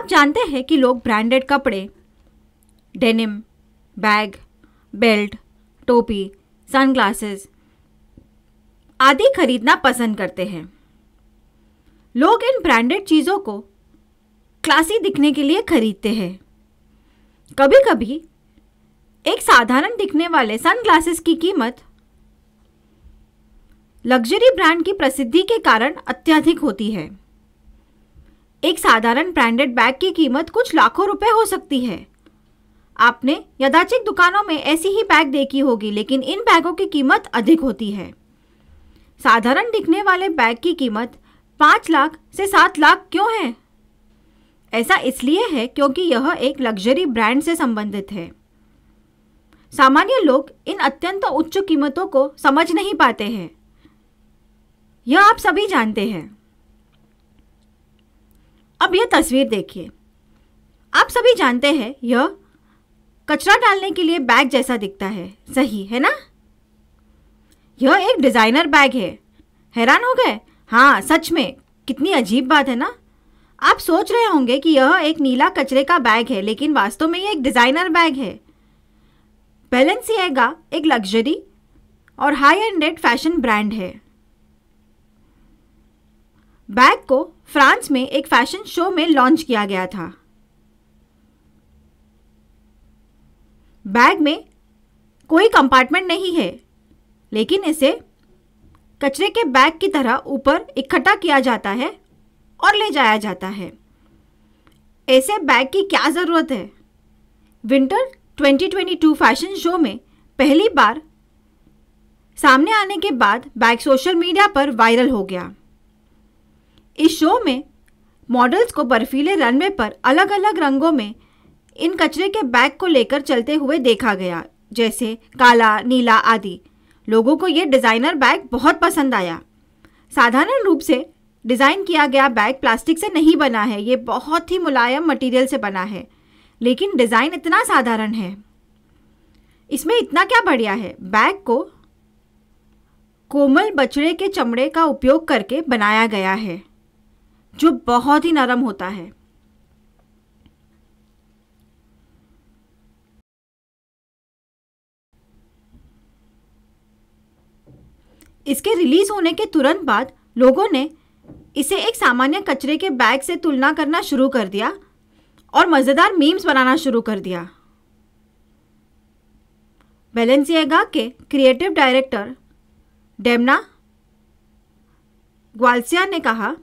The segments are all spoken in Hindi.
आप जानते हैं कि लोग ब्रांडेड कपड़े डेनिम बैग बेल्ट टोपी सनग्लासेस आदि खरीदना पसंद करते हैं लोग इन ब्रांडेड चीज़ों को क्लासी दिखने के लिए खरीदते हैं कभी कभी एक साधारण दिखने वाले सनग्लासेस की कीमत लग्जरी ब्रांड की प्रसिद्धि के कारण अत्यधिक होती है एक साधारण ब्रांडेड बैग की कीमत कुछ लाखों रुपए हो सकती है आपने यदाचित दुकानों में ऐसी ही बैग देखी होगी लेकिन इन बैगों की कीमत अधिक होती है साधारण दिखने वाले बैग की कीमत पाँच लाख से सात लाख क्यों है ऐसा इसलिए है क्योंकि यह एक लग्जरी ब्रांड से संबंधित है सामान्य लोग इन अत्यंत उच्च कीमतों को समझ नहीं पाते हैं यह आप सभी जानते हैं अब यह तस्वीर देखिए आप सभी जानते हैं यह कचरा डालने के लिए बैग जैसा दिखता है सही है ना यह एक डिज़ाइनर बैग है हैरान हो गए हाँ सच में कितनी अजीब बात है ना आप सोच रहे होंगे कि यह एक नीला कचरे का बैग है लेकिन वास्तव में यह एक डिज़ाइनर बैग है बैलेंसिएगा एक लग्जरी और हाई एंडेड फैशन ब्रांड है बैग को फ्रांस में एक फैशन शो में लॉन्च किया गया था बैग में कोई कंपार्टमेंट नहीं है लेकिन इसे कचरे के बैग की तरह ऊपर इकट्ठा किया जाता है और ले जाया जाता है ऐसे बैग की क्या ज़रूरत है विंटर 2022 फैशन शो में पहली बार सामने आने के बाद बैग सोशल मीडिया पर वायरल हो गया इस शो में मॉडल्स को बर्फीले रनवे पर अलग अलग रंगों में इन कचरे के बैग को लेकर चलते हुए देखा गया जैसे काला नीला आदि लोगों को ये डिज़ाइनर बैग बहुत पसंद आया साधारण रूप से डिज़ाइन किया गया बैग प्लास्टिक से नहीं बना है ये बहुत ही मुलायम मटेरियल से बना है लेकिन डिज़ाइन इतना साधारण है इसमें इतना क्या बढ़िया है बैग को कोमल बछड़े के चमड़े का उपयोग करके बनाया गया है जो बहुत ही नरम होता है इसके रिलीज होने के तुरंत बाद लोगों ने इसे एक सामान्य कचरे के बैग से तुलना करना शुरू कर दिया और मज़ेदार मीम्स बनाना शुरू कर दिया बैलेंसिएगा के क्रिएटिव डायरेक्टर डेमना ग्वालसिया ने कहा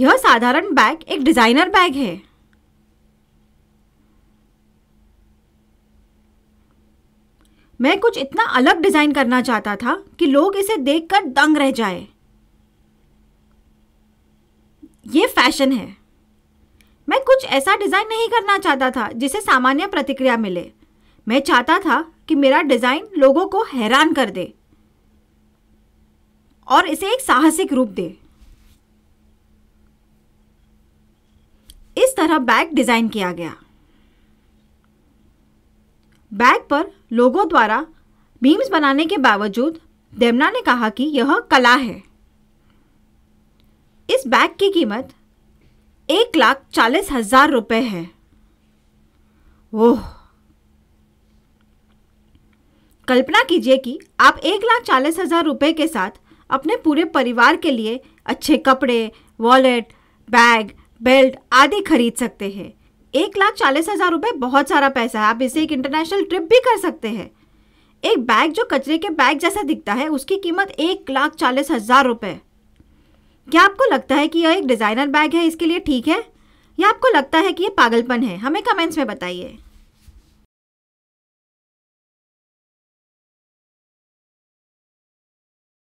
यह साधारण बैग एक डिज़ाइनर बैग है मैं कुछ इतना अलग डिज़ाइन करना चाहता था कि लोग इसे देखकर दंग रह जाए ये फैशन है मैं कुछ ऐसा डिज़ाइन नहीं करना चाहता था जिसे सामान्य प्रतिक्रिया मिले मैं चाहता था कि मेरा डिज़ाइन लोगों को हैरान कर दे और इसे एक साहसिक रूप दे तरह बैग डिज़ाइन किया गया बैग पर लोगों द्वारा बीम्स बनाने के बावजूद देवना ने कहा कि यह कला है इस बैग की कीमत एक लाख चालीस हजार रुपये है ओह कल्पना कीजिए कि आप एक लाख चालीस हजार रुपये के साथ अपने पूरे परिवार के लिए अच्छे कपड़े वॉलेट बैग बेल्ट आदि खरीद सकते हैं एक लाख चालीस हजार रुपये बहुत सारा पैसा है आप इसे एक इंटरनेशनल ट्रिप भी कर सकते हैं एक बैग जो कचरे के बैग जैसा दिखता है उसकी कीमत एक लाख चालीस हजार रुपये क्या आपको लगता है कि यह एक डिज़ाइनर बैग है इसके लिए ठीक है या आपको लगता है कि यह पागलपन है हमें कमेंट्स में बताइए